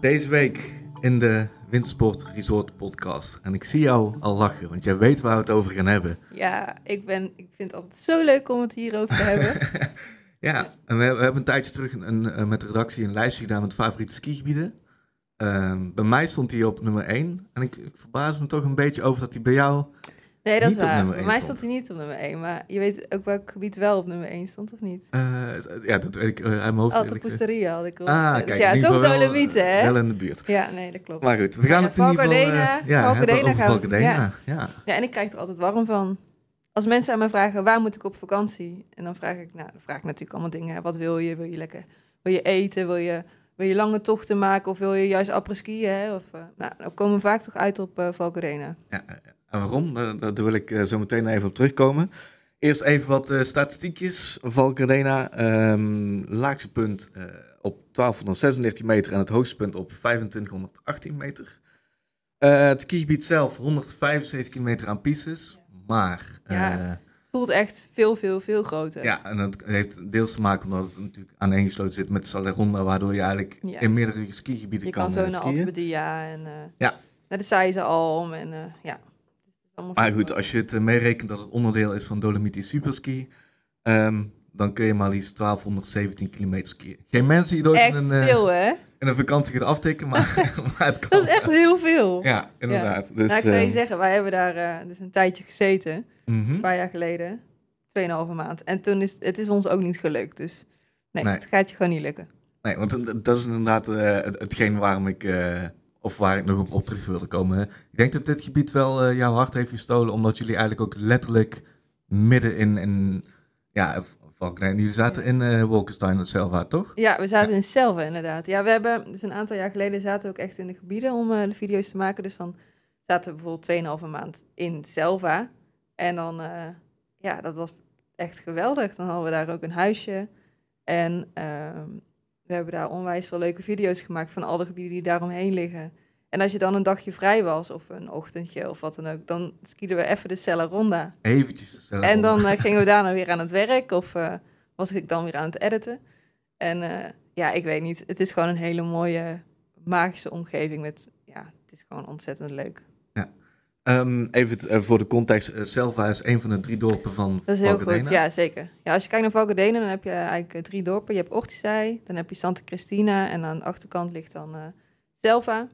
Deze week in de Wintersport Resort podcast. En ik zie jou al lachen, want jij weet waar we het over gaan hebben. Ja, ik, ben, ik vind het altijd zo leuk om het hierover te hebben. ja, en we, hebben een tijdje terug een, eh, met de redactie een lijstje gedaan met favoriete skigebieden. Ehm, bij mij stond hij op nummer 1. En ik, ik verbaas me toch een beetje over dat hij bij jou Nee, dat is waar. Bij mij stond hij niet op nummer 1. Maar je weet ook welk gebied wel op nummer 1 stond, of niet? Eh, eh, ja, dat weet ik uh, uit mijn hoofd. Oh, Posteria had ik op. Ah, kijk, dus ja, toch hè? Wel in de buurt. Ja, nee, dat klopt. Maar goed, we gaan het in ieder geval... ja, gaan we ja. ja. ja, en ik krijg er altijd warm van. Als mensen aan mij vragen, waar moet ik op vakantie? En dan vraag ik, nou, dan vraag ik natuurlijk allemaal dingen. Wat wil je? Wil je lekker... Wil je eten? Wil je... Wil je lange tochten maken of wil je juist après skiën? Of, nou, dan komen we vaak toch uit op uh, Ja, en waarom? Daar, wil ik eh, zo meteen even op terugkomen. Eerst even wat eh, statistiekjes. Valcarena um, ehm, laagste punt eh, op 1236 meter en het hoogste punt op 2518 meter. het skigebied zelf 175 kilometer aan pistes, maar... Ja, voelt echt veel, veel, veel groter. Ja, en dat heeft deels te maken omdat het natuurlijk aaneengesloten zit met Saleronda, waardoor je eigenlijk in meerdere skigebieden kan, kan zo uh, skiën. Je kan zo naar en ja. naar de Seize Alm en ja. Maar goed, als je het eh, meerekent dat het onderdeel is van Dolomiti Superski, ehm, dan kun je maar liefst 1217 kilometer skiën. Geen mensen die ooit een, eh, veel, uh, in een vakantie gaat aftikken, maar, het kan. Dat is echt heel veel. Ja, inderdaad. Dus, nou, ik zou je ehm, zeggen, wij hebben daar eh, dus een tijdje gezeten, mhm. een paar jaar geleden, 2,5 maand. En toen is het is ons ook niet gelukt, dus nee, nee. het gaat je gewoon niet lukken. Nee, want dat is inderdaad hetgeen waarom ik of waar ik nog op, terug wilde komen. Ik denk dat dit gebied wel uh, jouw hart heeft gestolen, omdat jullie eigenlijk ook letterlijk midden in, in ja, Valkenijn. Jullie zaten in uh, Wolkenstein en Selva, toch? Ja, we zaten in Selva inderdaad. Ja, we hebben, dus een aantal jaar geleden zaten we ook echt in de gebieden om eh, de video's te maken. Dus dan zaten we bijvoorbeeld 2,5 maand in Selva. En dan, ja, dat was echt geweldig. Dan hadden we daar ook een huisje. En ehm, we hebben daar onwijs veel leuke video's gemaakt van alle gebieden die daaromheen liggen. En als je dan een dagje vrij was, of een ochtendje of wat dan ook, dan skieden we even de Cella Ronda. Eventjes de Cella En dan eh, gingen we daarna weer aan het werk, of eh, was ik dan weer aan het editen. En eh, ja, ik weet niet, het is gewoon een hele mooie, magische omgeving. Met, ja, het is gewoon ontzettend leuk. Ja. Ehm, even voor de context, Selva is een van de drie dorpen van Dat is heel goed, ja zeker. Ja, als je kijkt naar Valkadena, dan heb je eigenlijk drie dorpen. Je hebt Ortisei, dan heb je Santa Cristina en aan de achterkant ligt dan Selva.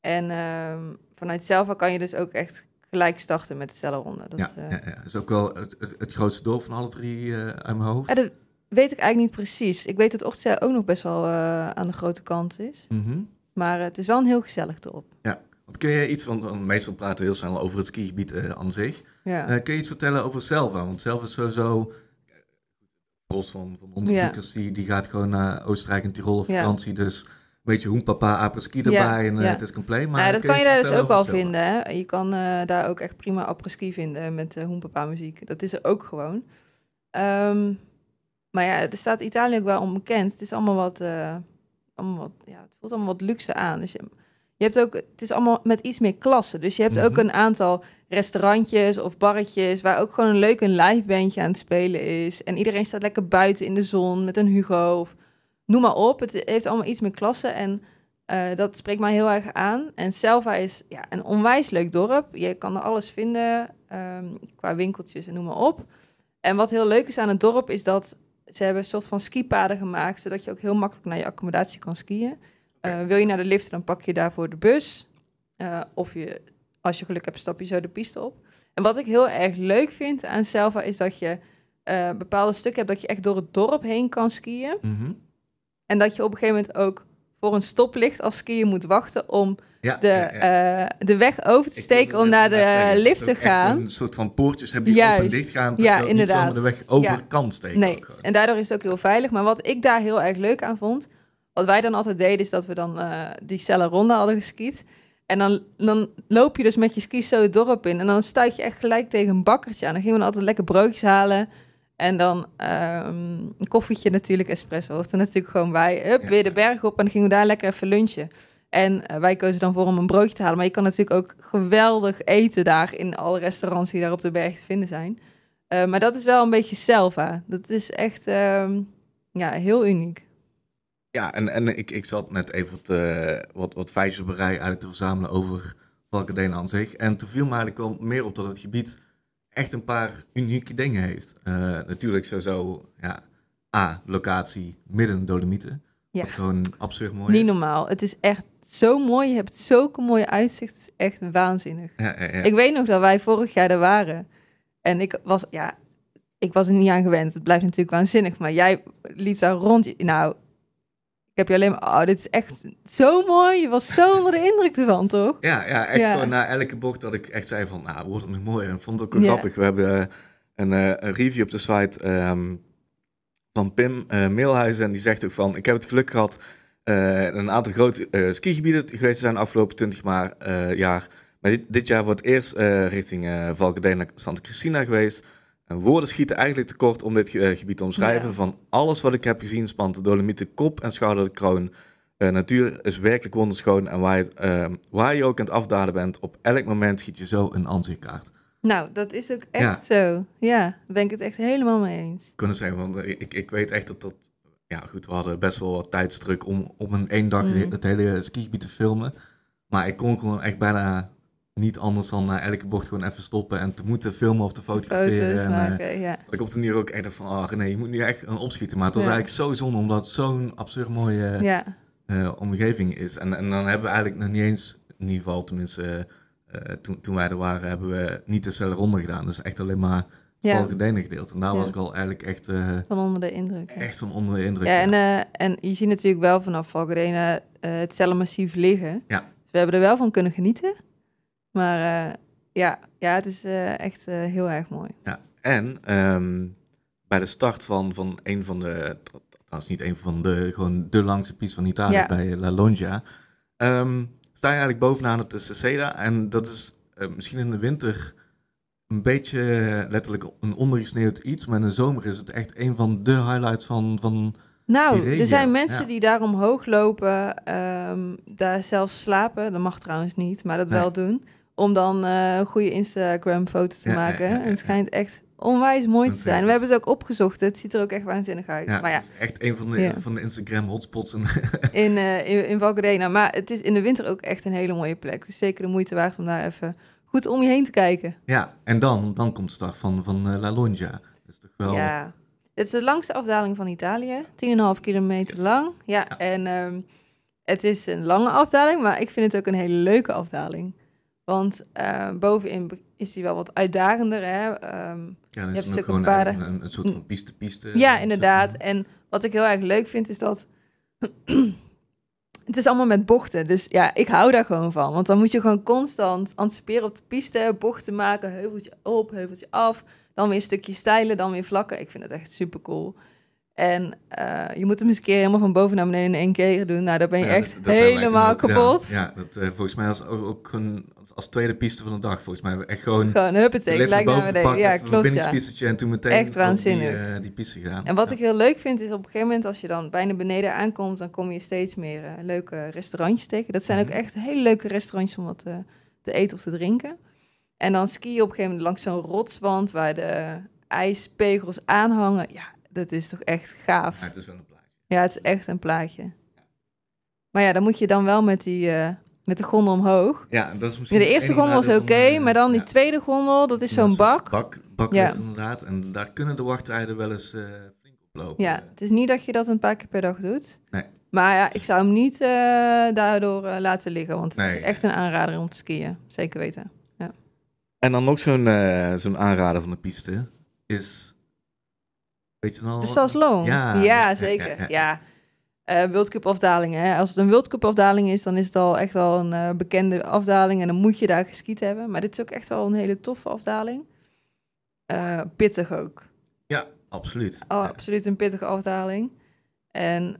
En ehm, vanuit Selva kan je dus ook echt gelijk starten met de cellenronde. Dat, ja, eh, ja, ja, is ook wel het, het, grootste doel van alle drie eh, uit mijn hoofd. dat weet ik eigenlijk niet precies. Ik weet dat Ochtzee ook nog best wel eh, aan de grote kant is. Mhm. Maar het is wel een heel gezellig dorp. Ja. Want kun je iets van, meestal praten we heel snel over het skigebied aan zich. Ja. kun je iets vertellen over Selva? Want Selva is sowieso kost van, van onze ja. die, die gaat gewoon naar Oostenrijk en Tirol op vakantie. Dus beetje hoenpapa, apres-ski erbij en eh, het is compleet. Maar ja, nou, dat kan je daar dus ook wel vinden. Hè? Je kan eh, daar ook echt prima apres-ski vinden met uh, eh, hoenpapa muziek. Dat is er ook gewoon. Ehm, maar ja, het staat Italië ook wel onbekend. Het is allemaal wat, allemaal ja, het voelt allemaal wat luxe aan. Dus je, hebt ook, het is allemaal met iets meer klasse. Dus je hebt ook mhm. een aantal restaurantjes of barretjes waar ook gewoon een leuk een live bandje aan het spelen is. En iedereen staat lekker buiten in de zon met een Hugo of noem maar op. Het heeft allemaal iets met klassen en eh, dat spreekt mij heel erg aan. En Selva is ja, een onwijs leuk dorp. Je kan er alles vinden ehm, qua winkeltjes en noem maar op. En wat heel leuk is aan het dorp is dat ze hebben een soort van skipaden gemaakt, zodat je ook heel makkelijk naar je accommodatie kan skiën. Eh, wil je naar de lift, dan pak je daarvoor de bus. Eh, of je, als je geluk hebt, stap je zo de piste op. En wat ik heel erg leuk vind aan Selva is dat je bepaalde stukken hebt dat je echt door het dorp heen kan skiën. Mhm. En dat je op een gegeven moment ook voor een stoplicht als skiën moet wachten om de, eh, de weg over te steken om naar de lift te gaan. Een soort van poortjes hebben die op open dicht gaan. Dat ja, je inderdaad. de weg over kan steken. En daardoor is het ook heel veilig. Maar wat ik daar heel erg leuk aan vond, wat wij dan altijd deden, is dat we dan eh, die cellen Ronde hadden geskiet. En dan, dan loop je dus met je skis zo het dorp in. En dan stuit je echt gelijk tegen een bakkertje aan. Dan gingen we altijd lekker broodjes halen. En dan ehm, een koffietje natuurlijk, espresso hoort er natuurlijk gewoon wij Hup, weer de berg op en dan gingen we daar lekker even lunchen. En eh, wij kozen dan voor om een broodje te halen. Maar je kan natuurlijk ook geweldig eten daar in alle restaurants die daar op de berg te vinden zijn. Eh, maar dat is wel een beetje Selva. Dat is echt ehm, ja, heel uniek. Ja, en, en ik, ik zat net even wat, wat, wat feitjes op uit te verzamelen over Valkendeen aan zich. En toen viel me eigenlijk wel meer op dat het gebied echt een paar unieke dingen heeft. Uh, natuurlijk sowieso, ja, A, locatie midden Dolomieten. Ja. gewoon absurd mooi Niet normaal. Het is echt zo mooi. Je hebt zulke mooie uitzicht. Echt waanzinnig. Ja, ja, ik weet nog dat wij vorig jaar er waren. En ik was, ja, ik was er niet aan gewend. Het blijft natuurlijk waanzinnig. Maar jij liep daar rond. Nou, ik heb je alleen maar, oh, dit is echt zo mooi. Je was zo onder de indruk ervan, toch? Ja, ja echt ja. na elke bocht dat ik echt zei van, nou, wordt het nog mooier. En vond het ook wel grappig. We hebben eh, een, eh, een, review op de site ehm, van Pim uh, Meelhuizen. En die zegt ook van, ik heb het geluk gehad uh, een aantal grote uh, skigebieden geweest zijn de afgelopen 20 maar, jaar. Maar dit, dit, jaar wordt eerst richting Valkendeen naar Santa Cristina geweest... En woorden schieten eigenlijk tekort om dit eh, gebied te omschrijven. Van alles wat ik heb gezien spant de Dolomieten kop en schouder de kroon. Eh, natuur is werkelijk wonderschoon en waar je, ehm, waar je ook aan het afdalen bent, op elk moment schiet je zo een aanzichtkaart. Nou, dat is ook echt zo. Ja, daar ben ik het echt helemaal mee eens. Kunnen zijn, want eh, ik, ik weet echt dat dat... Ja, goed, we hadden best wel wat tijdsdruk om, om een één dag mhm. het hele ski-gebied te filmen. Maar ik kon gewoon echt bijna niet anders dan naar eh, elke bocht gewoon even stoppen en te moeten filmen of te fotograferen. En, eh, maken, ja. Ik op de nu ook echt van, ah, nee, je moet nu echt een opschieten. Maar het was eigenlijk zo zonde, omdat het zo'n absurd mooie ja. Eh, omgeving is. En, en dan hebben we eigenlijk nog niet eens, in ieder geval tenminste, toen, toen wij er waren, hebben we niet de cellen ronde gedaan. Dus echt alleen maar ja. Valgedene gedeeld. En daar was ik al eigenlijk echt... van onder de indruk. Echt van onder de indruk. Ja, en, en je ziet natuurlijk wel vanaf Valgedene het massief liggen. Ja. Dus we hebben er wel van kunnen genieten. Maar eh, ja, ja, het is eh, echt eh, heel erg mooi. Ja, en ehm, bij de start van, van een van de, trouwens niet een van de, gewoon de langste piece van Italië bij La Longia, ehm, sta je eigenlijk bovenaan het Ceseda. En dat is misschien in de winter een beetje letterlijk een ondergesneeuwd iets, maar in de zomer is het echt een van de highlights van, van nou, er zijn mensen die daar omhoog lopen, ehm, daar zelfs slapen. Dat mag trouwens niet, maar dat wel doen. Om dan uh, goede Instagram-foto's te maken. het schijnt echt onwijs mooi te zijn. We hebben het ook opgezocht. Het ziet er ook echt waanzinnig uit. Ja, maar ja. Het is echt een van de, de Instagram-hotspots eh, in, in, in, in Maar het is in de winter ook echt een hele mooie plek. Dus zeker de moeite waard om daar even goed om je heen te kijken. Ja, en dan, dan komt de start van, van eh, La Lonja. Dat is toch wel... Ja het is de langste afdaling van Italië. 10,5 kilometer lang. Ja, en ehm, het is een lange afdaling, maar ik vind het ook een hele leuke afdaling. Want ehm, bovenin is die wel wat uitdagender. Hè? Ehm, ja, dan is je gewoon een, soort van piste-piste. Ja, inderdaad. En wat ik heel erg leuk vind, is dat... het is allemaal met bochten. Dus ja, ik hou daar gewoon van. Want dan moet je gewoon constant anticiperen op de piste. Bochten maken, heuveltje op, heuveltje af. Dan weer stukjes stukje stijlen, dan weer vlakken. Ik vind het echt super cool. En eh, je moet hem eens een keer helemaal van boven naar beneden in één keer doen. Nou, daar ben je echt helemaal kapot. Ja, dat eh, volgens mij als, ook een, als tweede piste van de dag. Volgens mij echt gewoon... Gewoon huppatee, gelijk naar beneden. Ja, klopt, ja. en toen meteen echt waanzinnig. Die, eh, die piste gaan. En wat ik heel leuk vind, is op een gegeven moment als je dan bijna beneden aankomt... dan kom je steeds meer leuke restaurantjes tegen. Dat zijn mhm. ook echt hele leuke restaurantjes om wat te eten of te drinken. En dan ski je op een gegeven moment langs zo'n rotswand waar de ijspegels aanhangen. Ja, dat is toch echt gaaf. Ja, het is wel een plaatje. Ja, het is echt een plaatje. Maar ja, dan moet je dan wel met die eh, met de gondel omhoog. Ja, dat is misschien. De eerste gondel was oké, maar dan die tweede gondel, dat is zo'n bak. Bak, bak ja. inderdaad. En daar kunnen de wachtrijden wel eens eh, flink op lopen. Ja, het is niet dat je dat een paar keer per dag doet. Nee. Maar ja, ik zou hem niet eh, daardoor laten liggen, want het is echt een aanrader om te skiën. Zeker weten. En dan nog eh, zo'n aanrader van de piste is. Weet je nou. De Saslo. Ja, ja, zeker. Ja. ja. Eh, hè. Als het een wildcupafdaling afdaling is, dan is het al echt wel een eh, bekende afdaling. En dan moet je daar geschiet hebben. Maar dit is ook echt wel een hele toffe afdaling. pittig ook. Ja, absoluut. Oh, absoluut een pittige afdaling. En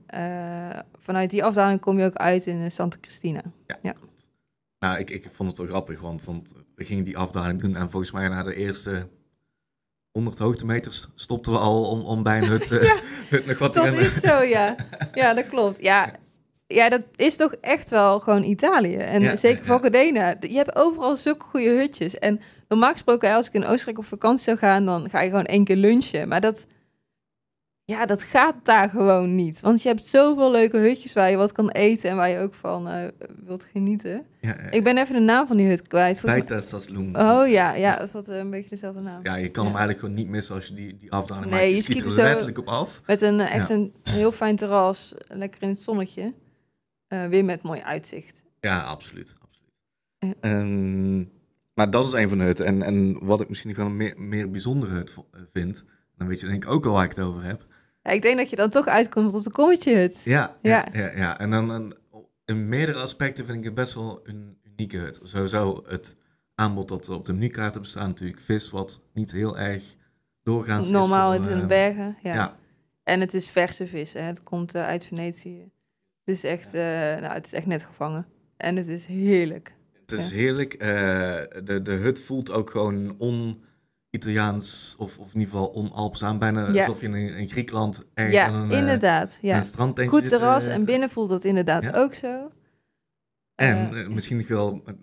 vanuit die afdaling kom je ook uit in Santa Cristina. ja. Nou, ik, ik vond het wel grappig, want, want we gingen die afdaling doen en volgens mij na de eerste 100 hoogtemeters stopten we al om, om bij een hut, eh, hut nog wat te rennen. Dat is zo, ja. Ja, dat klopt. Ja, ja, dat is toch echt wel gewoon Italië. En zeker ja. Gardena. Je hebt overal zulke goede hutjes. En normaal gesproken, als ik in Oostenrijk op vakantie zou gaan, dan ga je gewoon één keer lunchen. Maar dat ja, dat gaat daar gewoon niet. Want je hebt zoveel leuke hutjes waar je wat kan eten en waar je ook van eh, wilt genieten. Ik ben even de naam van die hut kwijt. Bijtastasloem. Oh ja, ja, is dat eh, een beetje dezelfde naam? Ja, je kan hem eigenlijk gewoon niet missen als je die, die afdaling nee, maakt. Je, je schiet er letterlijk op af. Met een, eh, echt een heel fijn terras, lekker in het zonnetje. weer met mooi uitzicht. Ja, absoluut. absoluut. Ehm, maar dat is een van de hutten. En, en wat ik misschien nog wel een meer, meer bijzondere hut vind... Dan weet je denk ik ook al waar ik het over heb ja, ik denk dat je dan toch uitkomt op de kommetje hut. Ja, ja, ja. En dan een, in meerdere aspecten vind ik het best wel een unieke hut. Sowieso het aanbod dat op de menukaarten bestaat natuurlijk vis, wat niet heel erg doorgaans Normaal is. Normaal in de eh, bergen, ja. En het is verse vis, hè. het komt eh, uit Venetië. Het is, echt, eh, nou, het is echt net gevangen. En het is heerlijk. Het is heerlijk. de, de hut voelt ook gewoon on Italiaans of, of in ieder geval onalps aan. Bijna alsof je in, in Griekenland ergens ja, aan een, eh, inderdaad, ja. Goed terras eh, en binnen voelt dat inderdaad ook zo. En eh, misschien wel, het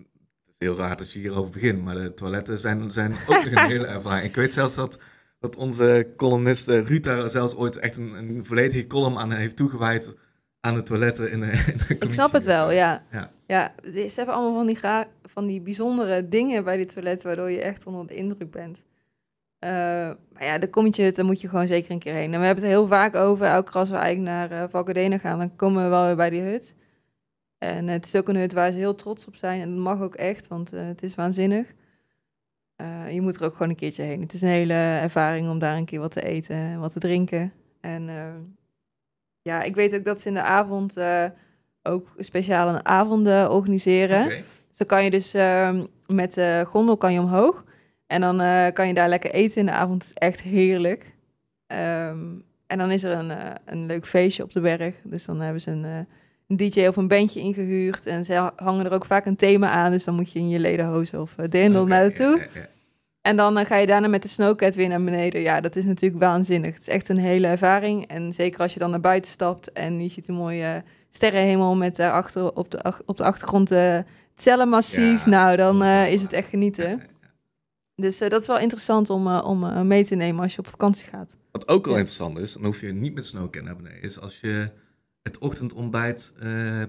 is heel raar als je hierover begint, maar de toiletten zijn, zijn ook een hele ervaring. Ik weet zelfs dat, dat onze columnist Ruta zelfs ooit echt een, een volledige column aan heeft toegewijd aan de toiletten in de, Ik snap het wel, ja. ja. ja. ze hebben allemaal van die, van die bijzondere dingen bij de toiletten waardoor je echt onder de indruk bent. Eh, maar ja, de kommetje, dan moet je gewoon zeker een keer heen. En we hebben het heel vaak over, elke keer als we eigenlijk naar uh, eh, Valkadena gaan, dan komen we wel weer bij die hut. En eh, het is ook een hut waar ze heel trots op zijn. En dat mag ook echt, want het is waanzinnig. je moet er ook gewoon een keertje heen. Het is een hele ervaring om daar een keer wat te eten en wat te drinken. En ja, ik weet ook dat ze in de avond ook speciale avonden organiseren. Dus dan kan je dus ehm, met de gondel kan je omhoog. En dan eh, kan je daar lekker eten in de avond. Echt heerlijk. Ehm, en dan is er een, eh, een leuk feestje op de berg. Dus dan hebben ze een, eh, een DJ of een bandje ingehuurd. En ze hangen er ook vaak een thema aan. Dus dan moet je in je Ledenhoos of dendel naartoe. En dan ga je daarna met de snowcat weer naar beneden. Ja, dat is natuurlijk waanzinnig. Het is echt een hele ervaring. En zeker als je dan naar buiten stapt en je ziet een mooie sterrenhemel met achter op de, op de achtergrond het cellenmassief. nou, dan is het echt genieten. Dus eh, dat is wel interessant om, eh, om eh, mee te nemen als je op vakantie gaat. Wat ook wel interessant is, dan hoef je niet met snow naar beneden, is als je het ochtendontbijt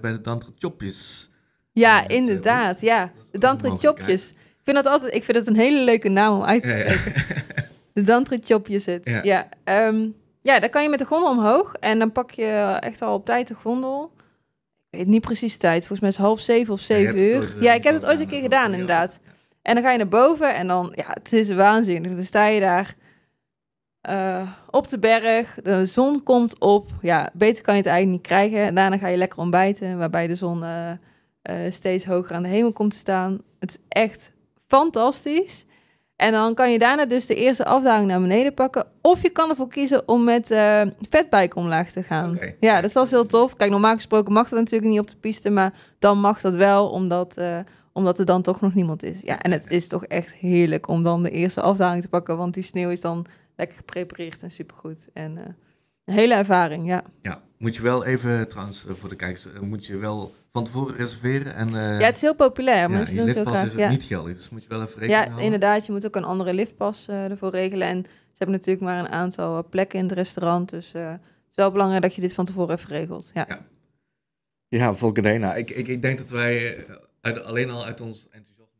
bij de Dantre Chopjes. Ja, inderdaad. ja, de Dantre Chopjes. Ik vind dat altijd, ik vind dat een hele leuke naam om uit te spreken. de Dantre Chopjes het. Ja. Um, ja, dan kan je met de gondel omhoog en dan pak je echt al op tijd de gondel. Ik weet niet precies de tijd, volgens mij is half zeven of zeven uur. ja, ik heb het ooit een keer gedaan, inderdaad. En dan ga je naar boven en dan, ja, het is waanzinnig. Dan sta je daar eh, op de berg, de zon komt op. Ja, beter kan je het eigenlijk niet krijgen. En daarna ga je lekker ontbijten, waarbij de zon eh, eh, steeds hoger aan de hemel komt te staan. Het is echt fantastisch. En dan kan je daarna dus de eerste afdaling naar beneden pakken. Of je kan ervoor kiezen om met uh, omlaag te gaan. Ja, dus dat is heel tof. Kijk, normaal gesproken mag dat natuurlijk niet op de piste. Maar dan mag dat wel, omdat, omdat er dan toch nog niemand is. Ja, en het is toch echt heerlijk om dan de eerste afdaling te pakken. Want die sneeuw is dan lekker geprepareerd en supergoed. En eh, een hele ervaring, ja. Ja, moet je wel even, trouwens, eh, voor de kijkers, eh, moet je wel van tevoren reserveren. En, ja, het is heel populair. Ja, mensen doen het heel graag. is niet geldig, dus moet je wel even regelen. Ja, inderdaad. Je moet ook een andere liftpas uh, ervoor regelen. En ze hebben natuurlijk maar een aantal plekken in het restaurant. Dus het is wel belangrijk dat je dit van tevoren even regelt. ja. ja. Ja, Volcadena. Ik, ik, ik denk dat wij eh, uit, alleen al uit ons enthousiasme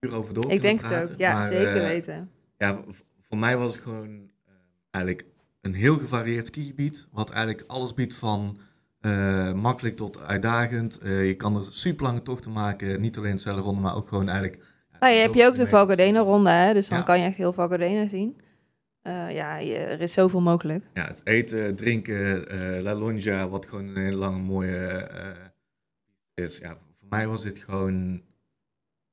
hier over door Ik denk het ook, ja, zeker eh, weten. Ja, voor mij was het gewoon eh, eigenlijk een heel gevarieerd skigebied. Wat eigenlijk alles biedt van makkelijk tot uitdagend. je kan er super lange tochten maken. Niet alleen ronde, maar ook gewoon eigenlijk... Nou, je hebt je ook de volcadena ronde, hè? dus dan kan je echt heel Valcardena zien. Eh, ja, er is zoveel mogelijk. Ja, het eten, drinken, eh, La Lonja, wat gewoon een hele lange mooie eh, is. Ja, voor mij was dit gewoon,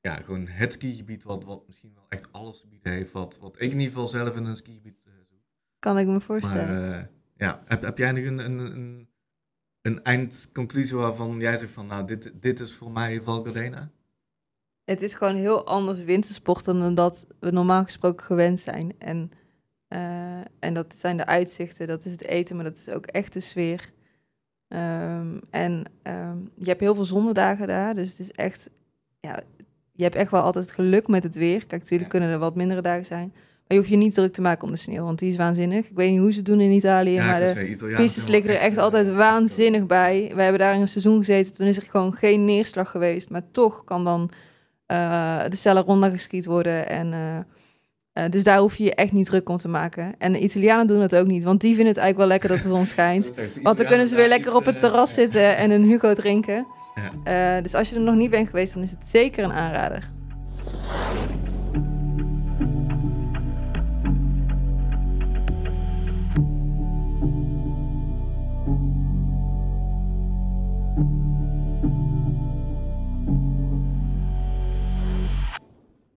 ja, gewoon het skigebied wat, wat misschien wel echt alles te bieden heeft. Wat, wat ik in ieder geval zelf in een skigebied zoek. Kan ik me voorstellen. Maar, ja, heb, heb jij nog een, een, een, een, eindconclusie waarvan jij zegt van, nou, dit, dit is voor mij Gardena Het is gewoon heel anders wintersporten dan dat we normaal gesproken gewend zijn. En eh, en dat zijn de uitzichten, dat is het eten, maar dat is ook echt de sfeer. Ehm, en ehm, je hebt heel veel zondagen daar, dus het is echt, ja, je hebt echt wel altijd geluk met het weer. Kijk, natuurlijk kunnen er wat mindere dagen zijn. Maar je hoeft je niet druk te maken om de sneeuw, want die is waanzinnig. Ik weet niet hoe ze het doen in Italië, maar de pistes liggen er echt, altijd eh, eh, waanzinnig bij. We hebben daar in een seizoen gezeten, toen is er gewoon geen neerslag geweest. Maar toch kan dan de cellen Ronda geschiet worden en... Eh, dus daar hoef je je echt niet druk om te maken. En de Italianen doen dat ook niet, want die vinden het eigenlijk wel lekker dat de zon schijnt. want dan kunnen ze weer lekker op het terras eh, zitten en een Hugo drinken. Eh, dus als je er nog niet bent geweest, dan is het zeker een aanrader.